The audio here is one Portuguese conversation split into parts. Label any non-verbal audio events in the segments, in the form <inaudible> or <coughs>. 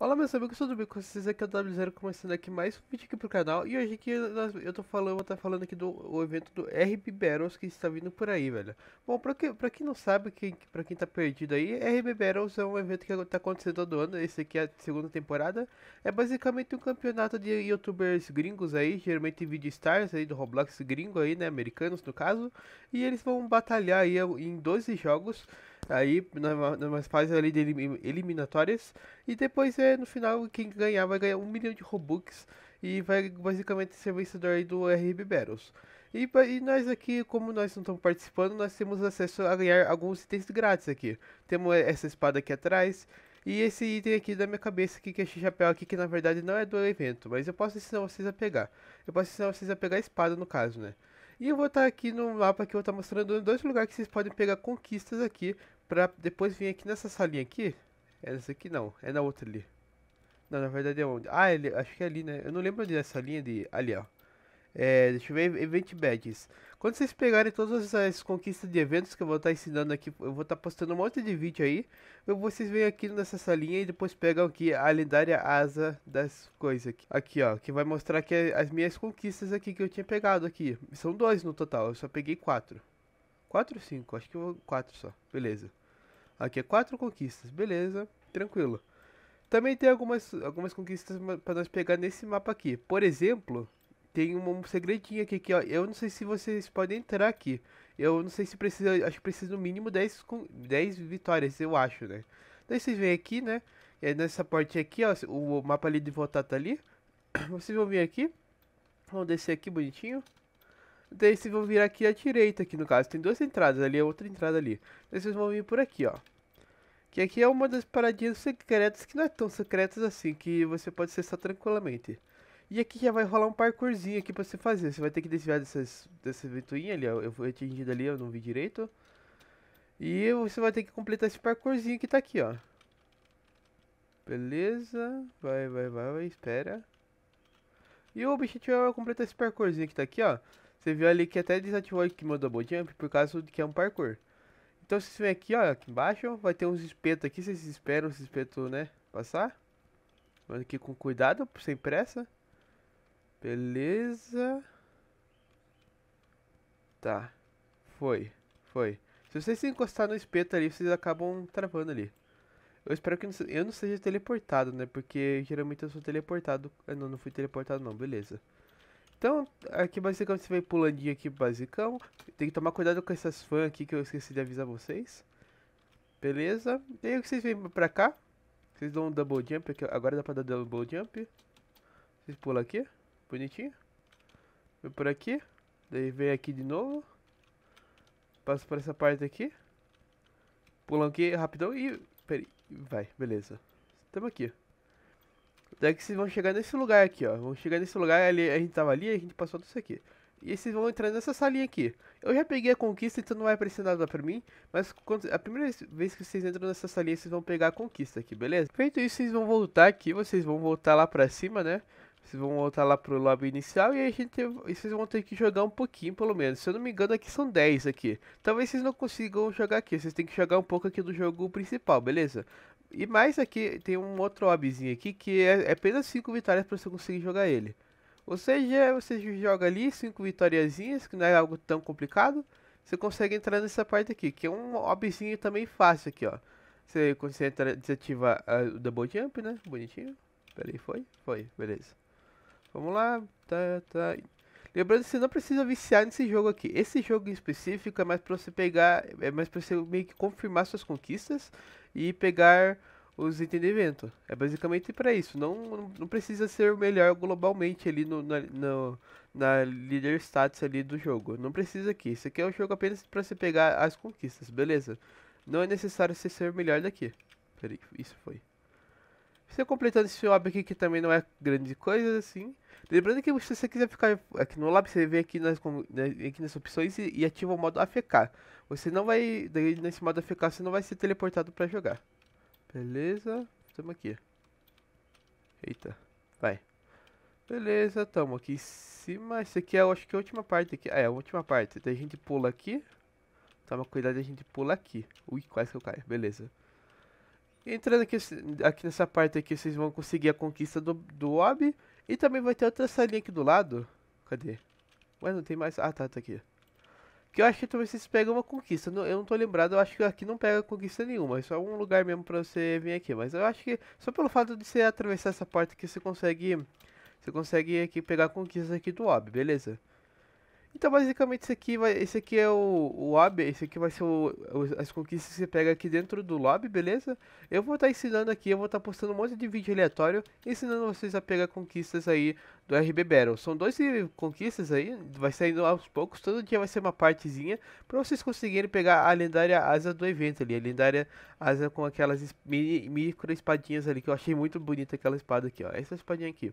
Olá meus amigos, tudo bem com vocês? Aqui é o W0 começando aqui mais um vídeo aqui pro canal E hoje aqui eu tô falando, vou tá falando aqui do evento do RB Battles que está vindo por aí, velho Bom, pra, que, pra quem não sabe, que pra quem tá perdido aí, RB Battles é um evento que tá acontecendo todo ano Esse aqui é a segunda temporada É basicamente um campeonato de youtubers gringos aí, geralmente video stars aí do Roblox gringo aí, né, americanos no caso E eles vão batalhar aí em 12 jogos Aí nós faz ali de eliminatórias e depois é no final quem ganhar vai ganhar um milhão de Robux e vai basicamente ser vencedor aí do RB Battles. E, e nós aqui, como nós não estamos participando, nós temos acesso a ganhar alguns itens grátis aqui. Temos é, essa espada aqui atrás e esse item aqui da minha cabeça aqui, que é esse chapéu aqui, que na verdade não é do evento, mas eu posso ensinar vocês a pegar. Eu posso ensinar vocês a pegar a espada no caso, né? E eu vou estar aqui no mapa que eu vou estar mostrando dois lugares que vocês podem pegar conquistas aqui pra depois vir aqui nessa salinha aqui. É nessa aqui não, é na outra ali. Não, na verdade é onde? Ah, ele, acho que é ali, né? Eu não lembro dessa é essa linha de... Ali, ó. É, deixa eu ver, Event Badges. Quando vocês pegarem todas as conquistas de eventos que eu vou estar tá ensinando aqui, eu vou estar tá postando um monte de vídeo aí. Eu, vocês vêm aqui nessa salinha e depois pegam aqui a lendária asa das coisas aqui. Aqui, ó, que vai mostrar que é as minhas conquistas aqui que eu tinha pegado aqui. São dois no total, eu só peguei quatro. Quatro ou cinco? Acho que eu vou... Quatro só. Beleza. Aqui é quatro conquistas, beleza, tranquilo. Também tem algumas, algumas conquistas para nós pegar nesse mapa aqui. Por exemplo, tem um segredinho aqui que ó, eu não sei se vocês podem entrar aqui. Eu não sei se precisa, acho que precisa no mínimo 10, 10 vitórias, eu acho, né? Daí vocês vêm aqui, né? E aí nessa parte aqui, ó, o mapa ali de voltar tá ali. <coughs> Vocês vão vir aqui. vão descer aqui bonitinho. Daí vocês vão vir aqui à direita, aqui no caso. Tem duas entradas ali, é outra entrada ali. Daí vocês vão vir por aqui, ó. Que aqui é uma das paradinhas secretas que não é tão secretas assim, que você pode acessar tranquilamente. E aqui já vai rolar um parkourzinho aqui pra você fazer. Você vai ter que desviar dessas, dessa ventoinha ali, ó. Eu fui atingido ali, eu não vi direito. E você vai ter que completar esse parkourzinho que tá aqui, ó. Beleza. Vai, vai, vai, vai, espera. E o objetivo é completar esse parkourzinho que tá aqui, ó. Você viu ali que até desativou o Kimo Double Jump por causa do que é um parkour. Então vocês vêm aqui, ó, aqui embaixo, vai ter uns espetos aqui, vocês esperam os espetos, né, passar. Vamos aqui com cuidado, sem pressa. Beleza. Tá. Foi, foi. Se vocês se encostar no espeto ali, vocês acabam travando ali. Eu espero que não, eu não seja teleportado, né? Porque geralmente eu sou teleportado. Ah, não, não fui teleportado não, beleza. Então, aqui basicamente você vem pulando aqui basicão. Tem que tomar cuidado com essas fãs aqui que eu esqueci de avisar vocês. Beleza. E aí vocês vêm pra cá. Vocês dão um double jump aqui. Agora dá pra dar double jump. Vocês pulam aqui. Bonitinho. Vem por aqui. Daí vem aqui de novo. Passa por essa parte aqui. Pulam aqui rapidão e... Peraí. Vai, beleza. Estamos aqui. Daí que vocês vão chegar nesse lugar aqui, ó. Vão chegar nesse lugar, ali, a gente tava ali, a gente passou tudo isso aqui. E vocês vão entrar nessa salinha aqui. Eu já peguei a conquista, então não vai aparecer nada pra mim. Mas quando, a primeira vez que vocês entram nessa salinha, vocês vão pegar a conquista aqui, beleza? Feito isso, vocês vão voltar aqui. Vocês vão voltar lá pra cima, né? Vocês vão voltar lá pro lobby inicial e a gente e vocês vão ter que jogar um pouquinho, pelo menos. Se eu não me engano, aqui são 10 aqui. Talvez vocês não consigam jogar aqui. Vocês têm que jogar um pouco aqui do jogo principal, beleza? E mais aqui, tem um outro hobbyzinho aqui que é, é apenas 5 vitórias para você conseguir jogar ele. Ou seja, você joga ali 5 vitóriazinhas, que não é algo tão complicado. Você consegue entrar nessa parte aqui, que é um hobbyzinho também fácil aqui, ó. Você concentra, desativa uh, ah, o double jump, né? Bonitinho. Peraí, foi? Foi, beleza. Vamos lá. Tá, tá. Lembrando que você não precisa viciar nesse jogo aqui. Esse jogo em específico é mais pra você pegar. É mais pra você meio que confirmar suas conquistas e pegar os itens de evento. É basicamente para isso. Não, não precisa ser o melhor globalmente ali no, na, no, na leader status ali do jogo. Não precisa aqui. Isso aqui é um jogo apenas para você pegar as conquistas, beleza? Não é necessário você ser o melhor daqui. Peraí, isso foi. Você completando esse lab aqui, que também não é grande coisa, assim. Lembrando que se você quiser ficar aqui no lab você vem aqui nas, né, aqui nas opções e, e ativa o modo AFK. Você não vai, daí nesse modo AFK, você não vai ser teleportado pra jogar. Beleza, tamo aqui. Eita, vai. Beleza, tamo aqui em cima. Isso aqui é, eu acho que é a última parte aqui. Ah, é, a última parte. Daí a gente pula aqui. Toma cuidado, a gente pula aqui. Ui, quase que eu caio. Beleza. Entrando aqui, aqui nessa parte aqui, vocês vão conseguir a conquista do, do Ob. E também vai ter outra salinha aqui do lado. Cadê? Ué, não tem mais... Ah, tá, tá aqui. Que eu acho que talvez vocês peguem uma conquista. eu não tô lembrado, eu acho que aqui não pega conquista nenhuma. É só um lugar mesmo pra você vir aqui. Mas eu acho que só pelo fato de você atravessar essa porta aqui, você consegue... Você consegue aqui pegar a conquista aqui do Ob, beleza? Então basicamente esse aqui vai. Esse aqui é o, o lobby, esse aqui vai ser o, as conquistas que você pega aqui dentro do lobby, beleza? Eu vou estar tá ensinando aqui, eu vou estar tá postando um monte de vídeo aleatório ensinando vocês a pegar conquistas aí do RB Battle. São 12 conquistas aí, vai saindo aos poucos, todo dia vai ser uma partezinha para vocês conseguirem pegar a lendária asa do evento ali, a lendária asa com aquelas mini, micro espadinhas ali que eu achei muito bonita aquela espada aqui, ó. Essa espadinha aqui.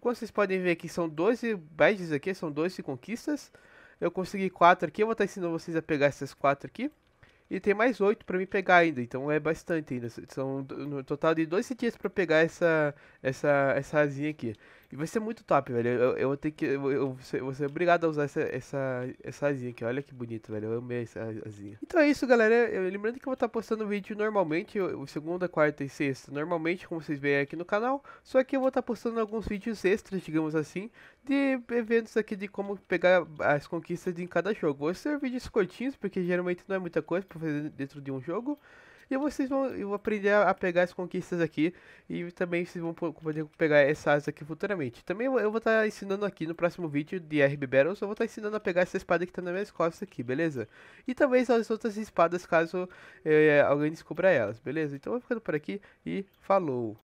Como vocês podem ver aqui, são 12 badges aqui, são 12 conquistas. Eu consegui 4 aqui, eu vou estar ensinando vocês a pegar essas 4 aqui. E tem mais 8 para me pegar ainda, então é bastante ainda. São no total de 12 dias para pegar essa, essa, essa asinha aqui. E vai ser muito top, velho. Eu, eu vou ter que. Eu, eu, eu, vou ser obrigado a usar essa, essa, essa asinha aqui. Olha que bonito, velho. Eu amei essa asinha. Então é isso, galera. Eu, lembrando que eu vou estar postando vídeo normalmente, o segunda, quarta e sexta. Normalmente, como vocês veem aqui no canal. Só que eu vou estar postando alguns vídeos extras, digamos assim, de eventos aqui de como pegar as conquistas em cada jogo. Vou ser vídeos curtinhos, porque geralmente não é muita coisa pra fazer dentro de um jogo. E vocês vão aprender a pegar as conquistas aqui e também vocês vão poder pegar essas aqui futuramente. Também eu vou estar tá ensinando aqui no próximo vídeo de RB Battles, eu vou estar tá ensinando a pegar essa espada que está nas minhas costas aqui, beleza? E talvez as outras espadas caso é, alguém descubra elas, beleza? Então eu vou ficando por aqui e falou!